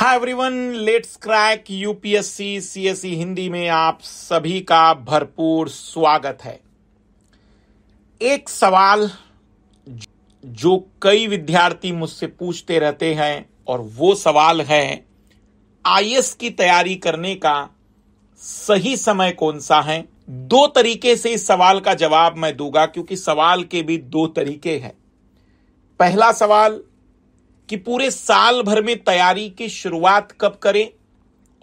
hi everyone let's crack UPSC CSC Hindi में आप सभी का भरपूर स्वागत है एक सवाल जो कई विद्यार्थी मुझसे पूछते रहते हैं और वो सवाल है आई की तैयारी करने का सही समय कौन सा है दो तरीके से इस सवाल का जवाब मैं दूंगा क्योंकि सवाल के भी दो तरीके हैं पहला सवाल कि पूरे साल भर में तैयारी की शुरुआत कब करें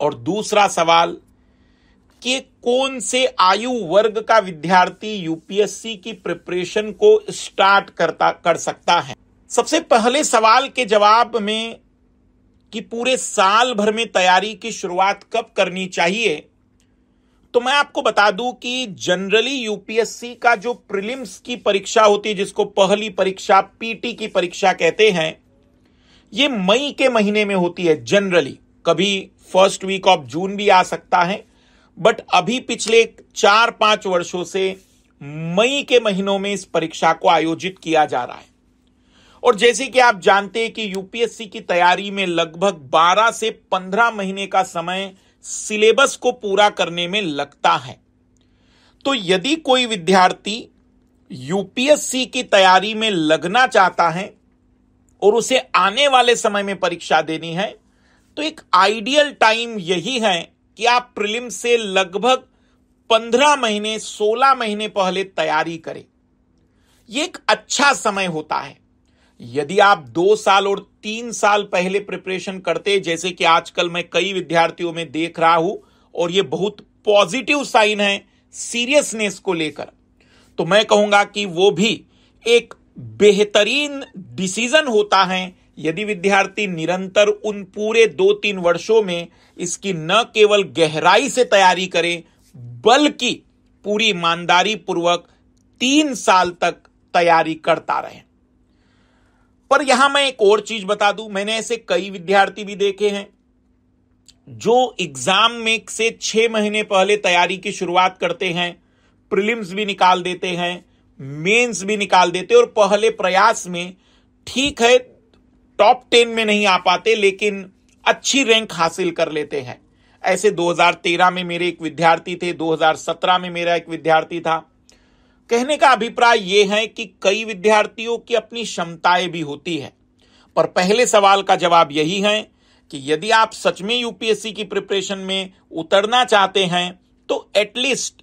और दूसरा सवाल कि कौन से आयु वर्ग का विद्यार्थी यूपीएससी की प्रिपरेशन को स्टार्ट करता कर सकता है सबसे पहले सवाल के जवाब में कि पूरे साल भर में तैयारी की शुरुआत कब करनी चाहिए तो मैं आपको बता दूं कि जनरली यूपीएससी का जो प्रीलिम्स की परीक्षा होती है जिसको पहली परीक्षा पीटी की परीक्षा कहते हैं ये मई के महीने में होती है जनरली कभी फर्स्ट वीक ऑफ जून भी आ सकता है बट अभी पिछले चार पांच वर्षों से मई के महीनों में इस परीक्षा को आयोजित किया जा रहा है और जैसे कि आप जानते हैं कि यूपीएससी की तैयारी में लगभग 12 से 15 महीने का समय सिलेबस को पूरा करने में लगता है तो यदि कोई विद्यार्थी यूपीएससी की तैयारी में लगना चाहता है और उसे आने वाले समय में परीक्षा देनी है तो एक आइडियल टाइम यही है कि आप प्रिलिम से लगभग पंद्रह महीने सोलह महीने पहले तैयारी करें यह एक अच्छा समय होता है यदि आप दो साल और तीन साल पहले प्रिपरेशन करते जैसे कि आजकल मैं कई विद्यार्थियों में देख रहा हूं और ये बहुत पॉजिटिव साइन है सीरियसनेस को लेकर तो मैं कहूंगा कि वो भी एक बेहतरीन डिसीजन होता है यदि विद्यार्थी निरंतर उन पूरे दो तीन वर्षों में इसकी न केवल गहराई से तैयारी करे बल्कि पूरी ईमानदारी पूर्वक तीन साल तक तैयारी करता रहे पर यहां मैं एक और चीज बता दूं मैंने ऐसे कई विद्यार्थी भी देखे हैं जो एग्जाम में से छह महीने पहले तैयारी की शुरुआत करते हैं प्रिलिम्स भी निकाल देते हैं मेंस भी निकाल देते और पहले प्रयास में ठीक है टॉप टेन में नहीं आ पाते लेकिन अच्छी रैंक हासिल कर लेते हैं ऐसे 2013 में मेरे एक विद्यार्थी थे 2017 में मेरा एक विद्यार्थी था कहने का अभिप्राय यह है कि कई विद्यार्थियों की अपनी क्षमताएं भी होती है पर पहले सवाल का जवाब यही है कि यदि आप सच में यूपीएससी की प्रिपरेशन में उतरना चाहते हैं तो एटलीस्ट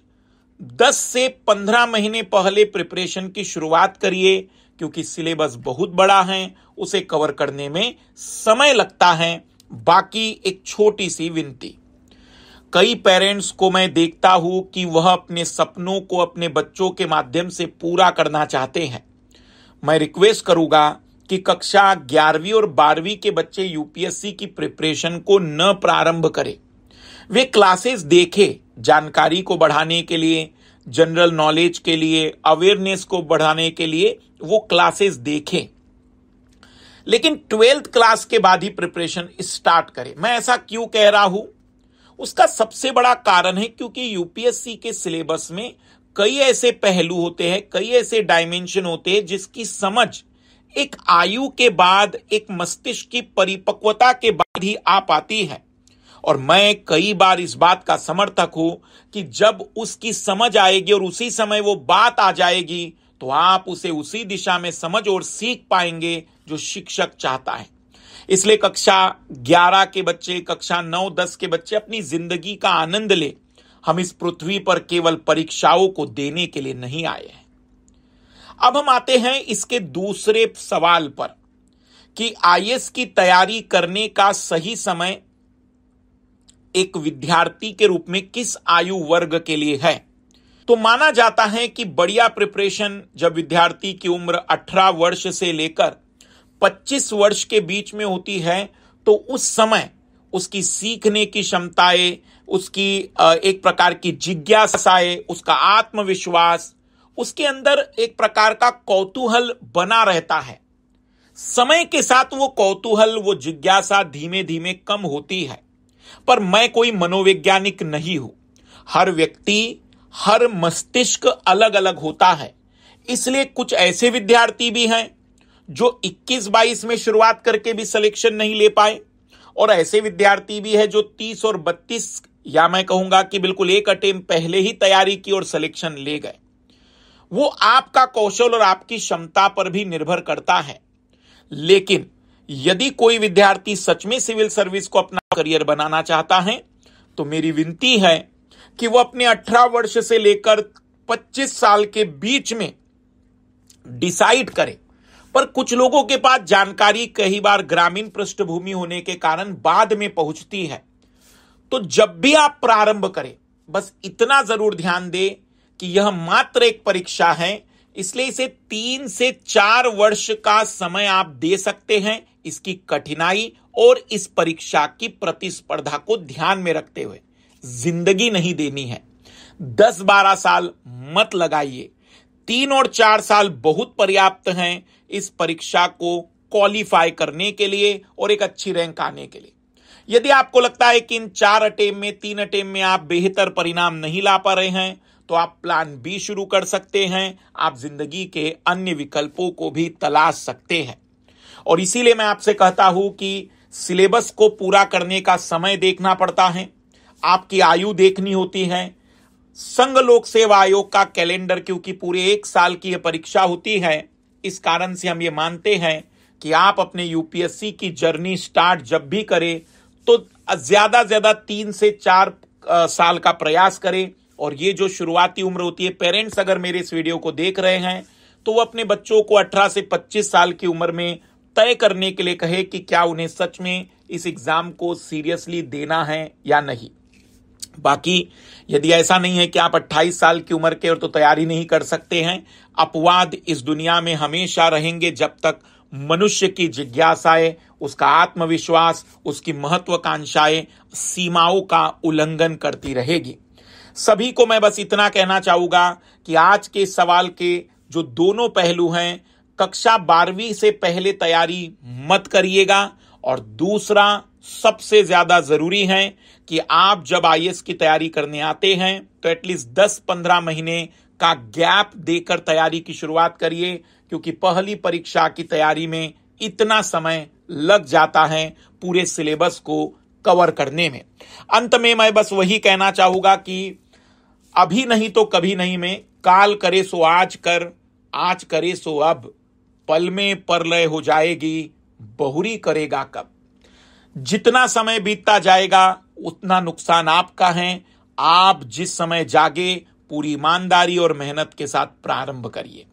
10 से 15 महीने पहले प्रिपरेशन की शुरुआत करिए क्योंकि सिलेबस बहुत बड़ा है उसे कवर करने में समय लगता है बाकी एक छोटी सी विनती कई पेरेंट्स को मैं देखता हूं कि वह अपने सपनों को अपने बच्चों के माध्यम से पूरा करना चाहते हैं मैं रिक्वेस्ट करूंगा कि कक्षा ग्यारहवीं और बारहवीं के बच्चे यूपीएससी की प्रिपरेशन को न प्रारंभ करें वे क्लासेस देखे जानकारी को बढ़ाने के लिए जनरल नॉलेज के लिए अवेयरनेस को बढ़ाने के लिए वो क्लासेस देखे लेकिन ट्वेल्थ क्लास के बाद ही प्रिपरेशन स्टार्ट करें मैं ऐसा क्यों कह रहा हूं उसका सबसे बड़ा कारण है क्योंकि यूपीएससी के सिलेबस में कई ऐसे पहलू होते हैं कई ऐसे डायमेंशन होते हैं जिसकी समझ एक आयु के बाद एक मस्तिष्क की परिपक्वता के बाद ही आ पाती है और मैं कई बार इस बात का समर्थक हूं कि जब उसकी समझ आएगी और उसी समय वो बात आ जाएगी तो आप उसे उसी दिशा में समझ और सीख पाएंगे जो शिक्षक चाहता है इसलिए कक्षा 11 के बच्चे कक्षा 9 10 के बच्चे अपनी जिंदगी का आनंद ले हम इस पृथ्वी पर केवल परीक्षाओं को देने के लिए नहीं आए हैं अब हम आते हैं इसके दूसरे सवाल पर कि आईएएस की तैयारी करने का सही समय एक विद्यार्थी के रूप में किस आयु वर्ग के लिए है तो माना जाता है कि बढ़िया प्रिपरेशन जब विद्यार्थी की उम्र 18 वर्ष से लेकर 25 वर्ष के बीच में होती है तो उस समय उसकी सीखने की क्षमताएं उसकी एक प्रकार की जिज्ञासाएं उसका आत्मविश्वास उसके अंदर एक प्रकार का कौतूहल बना रहता है समय के साथ वो कौतूहल वो जिज्ञासा धीमे धीमे कम होती है पर मैं कोई मनोवैज्ञानिक नहीं हूं हर व्यक्ति हर मस्तिष्क अलग अलग होता है इसलिए कुछ ऐसे विद्यार्थी भी हैं जो 21-22 में शुरुआत करके भी सिलेक्शन नहीं ले पाए और ऐसे विद्यार्थी भी है जो 30 और 32 या मैं कहूंगा कि बिल्कुल एक अटेम्प पहले ही तैयारी की और सिलेक्शन ले गए वो आपका कौशल और आपकी क्षमता पर भी निर्भर करता है लेकिन यदि कोई विद्यार्थी सच में सिविल सर्विस को अपना करियर बनाना चाहता है तो मेरी विनती है कि वो अपने 18 वर्ष से लेकर 25 साल के बीच में डिसाइड करे पर कुछ लोगों के पास जानकारी कई बार ग्रामीण पृष्ठभूमि होने के कारण बाद में पहुंचती है तो जब भी आप प्रारंभ करें बस इतना जरूर ध्यान दें कि यह मात्र एक परीक्षा है इसलिए इसे तीन से चार वर्ष का समय आप दे सकते हैं इसकी कठिनाई और इस परीक्षा की प्रतिस्पर्धा को ध्यान में रखते हुए जिंदगी नहीं देनी है दस बारह साल मत लगाइए तीन और चार साल बहुत पर्याप्त हैं इस परीक्षा को क्वालिफाई करने के लिए और एक अच्छी रैंक आने के लिए यदि आपको लगता है कि इन चार अटेम में तीन अटेम में आप बेहतर परिणाम नहीं ला पा रहे हैं तो आप प्लान बी शुरू कर सकते हैं आप जिंदगी के अन्य विकल्पों को भी तलाश सकते हैं और इसीलिए मैं आपसे कहता हूं कि सिलेबस को पूरा करने का समय देखना पड़ता है आपकी आयु देखनी होती है संघ लोक सेवा आयोग का कैलेंडर क्योंकि पूरे एक साल की यह परीक्षा होती है इस कारण से हम ये मानते हैं कि आप अपने यूपीएससी की जर्नी स्टार्ट जब भी करें तो ज्यादा ज्यादा तीन से चार साल का प्रयास करें और ये जो शुरुआती उम्र होती है पेरेंट्स अगर मेरे इस वीडियो को देख रहे हैं तो वो अपने बच्चों को 18 से 25 साल की उम्र में तय करने के लिए कहे कि क्या उन्हें सच में इस एग्जाम को सीरियसली देना है या नहीं बाकी यदि ऐसा नहीं है कि आप 28 साल की उम्र के और तो तैयारी नहीं कर सकते हैं अपवाद इस दुनिया में हमेशा रहेंगे जब तक मनुष्य की जिज्ञासाएं उसका आत्मविश्वास उसकी महत्वाकांक्षाएं सीमाओं का उल्लंघन करती रहेगी सभी को मैं बस इतना कहना चाहूंगा कि आज के सवाल के जो दोनों पहलू हैं कक्षा बारहवीं से पहले तैयारी मत करिएगा और दूसरा सबसे ज्यादा जरूरी है कि आप जब आई की तैयारी करने आते हैं तो एटलीस्ट दस पंद्रह महीने का गैप देकर तैयारी की शुरुआत करिए क्योंकि पहली परीक्षा की तैयारी में इतना समय लग जाता है पूरे सिलेबस को कवर करने में अंत में मैं बस वही कहना चाहूंगा कि अभी नहीं तो कभी नहीं में काल करे सो आज कर आज करे सो अब पल में परलय हो जाएगी बहुरी करेगा कब जितना समय बीतता जाएगा उतना नुकसान आपका है आप जिस समय जागे पूरी ईमानदारी और मेहनत के साथ प्रारंभ करिए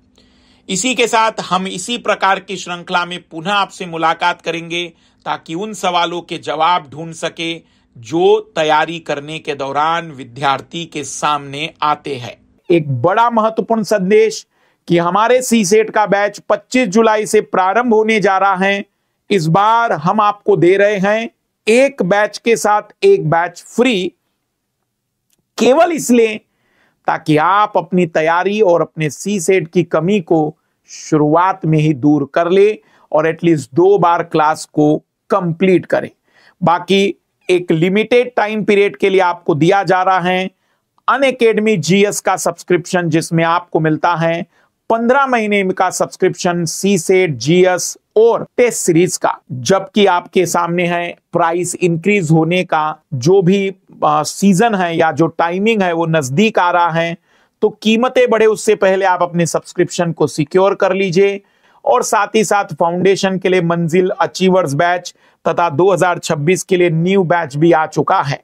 इसी के साथ हम इसी प्रकार की श्रृंखला में पुनः आपसे मुलाकात करेंगे ताकि उन सवालों के जवाब ढूंढ सके जो तैयारी करने के दौरान विद्यार्थी के सामने आते हैं एक बड़ा महत्वपूर्ण संदेश कि हमारे सी सेट का बैच 25 जुलाई से प्रारंभ होने जा रहा है इस बार हम आपको दे रहे हैं एक बैच के साथ एक बैच फ्री केवल इसलिए ताकि आप अपनी तैयारी और अपने सी सेट की कमी को शुरुआत में ही दूर कर ले और एटलीस्ट दो बार क्लास को कंप्लीट करें बाकी एक लिमिटेड टाइम पीरियड के लिए आपको दिया जा रहा है अन जीएस का सब्सक्रिप्शन जिसमें आपको मिलता है पंद्रह महीने का सब्सक्रिप्शन सी सेट जीएस और टेस्ट सीरीज का जबकि आपके सामने है प्राइस इंक्रीज होने का जो भी आ, सीजन है या जो टाइमिंग है वो नजदीक आ रहा है तो कीमतें बढ़े उससे पहले आप अपने सब्सक्रिप्शन को सिक्योर कर लीजिए और साथ ही साथ फाउंडेशन के लिए मंजिल अचीवर्स बैच तथा 2026 के लिए न्यू बैच भी आ चुका है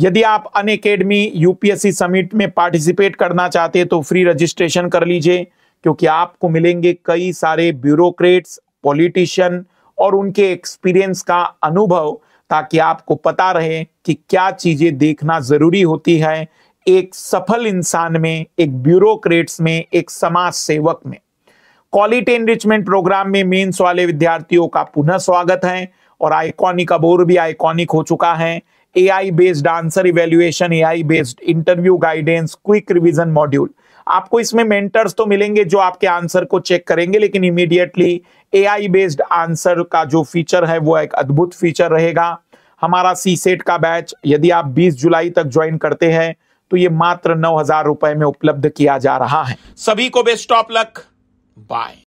यदि आप अन अकेडमी यूपीएससी समिट में पार्टिसिपेट करना चाहते हैं तो फ्री रजिस्ट्रेशन कर लीजिए क्योंकि आपको मिलेंगे कई सारे ब्यूरोक्रेट्स पॉलिटिशियन और उनके एक्सपीरियंस का अनुभव ताकि आपको पता रहे कि क्या चीज़ें देखना ज़रूरी होती है एक सफल इंसान में एक ब्यूरोक्रेट्स में एक समाज सेवक में क्वालिटी एनरिचमेंट प्रोग्राम में मेंस वाले विद्यार्थियों का पुनः स्वागत है और आइकॉनिक अबोर भी आइकॉनिक हो चुका है AI based answer evaluation AI based interview guidance quick revision module आपको इसमें मेंटर्स तो मिलेंगे जो आपके आंसर को चेक करेंगे लेकिन इमीडिएटली एआई बेस्ड आंसर का जो फीचर है वो एक अद्भुत फीचर रहेगा हमारा सी सेट का बैच यदि आप 20 जुलाई तक ज्वाइन करते हैं तो ये मात्र नौ हजार रुपए में उपलब्ध किया जा रहा है सभी को बेस्ट ऑफ लक बाय